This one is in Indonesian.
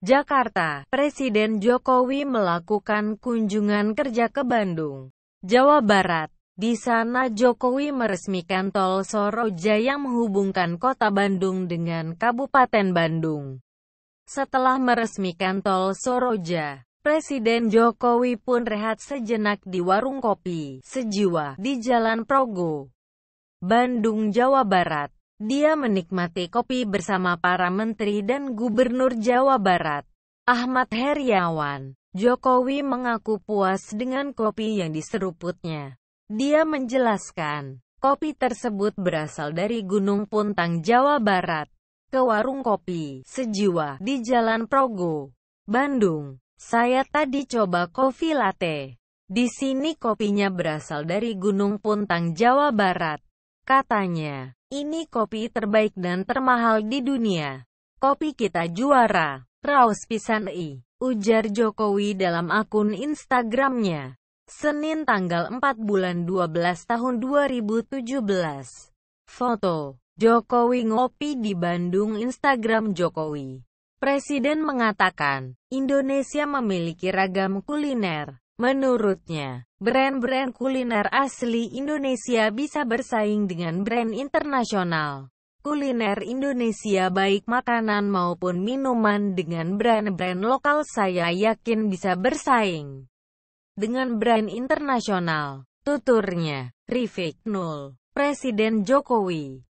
Jakarta, Presiden Jokowi melakukan kunjungan kerja ke Bandung, Jawa Barat. Di sana Jokowi meresmikan tol Soroja yang menghubungkan kota Bandung dengan Kabupaten Bandung. Setelah meresmikan tol Soroja, Presiden Jokowi pun rehat sejenak di warung kopi sejiwa di Jalan Progo, Bandung, Jawa Barat. Dia menikmati kopi bersama para menteri dan gubernur Jawa Barat. Ahmad Heriawan, Jokowi mengaku puas dengan kopi yang diseruputnya. Dia menjelaskan, kopi tersebut berasal dari Gunung Puntang, Jawa Barat. Ke warung kopi, sejiwa, di Jalan Progo, Bandung. Saya tadi coba kopi latte. Di sini kopinya berasal dari Gunung Puntang, Jawa Barat. Katanya, ini kopi terbaik dan termahal di dunia. Kopi kita juara. Raus pisan i, ujar Jokowi dalam akun Instagramnya. Senin tanggal 4 bulan 12 tahun 2017. Foto, Jokowi ngopi di Bandung Instagram Jokowi. Presiden mengatakan, Indonesia memiliki ragam kuliner. Menurutnya, brand-brand kuliner asli Indonesia bisa bersaing dengan brand internasional. Kuliner Indonesia baik makanan maupun minuman dengan brand-brand lokal saya yakin bisa bersaing dengan brand internasional. Tuturnya, Rifik Nul, Presiden Jokowi.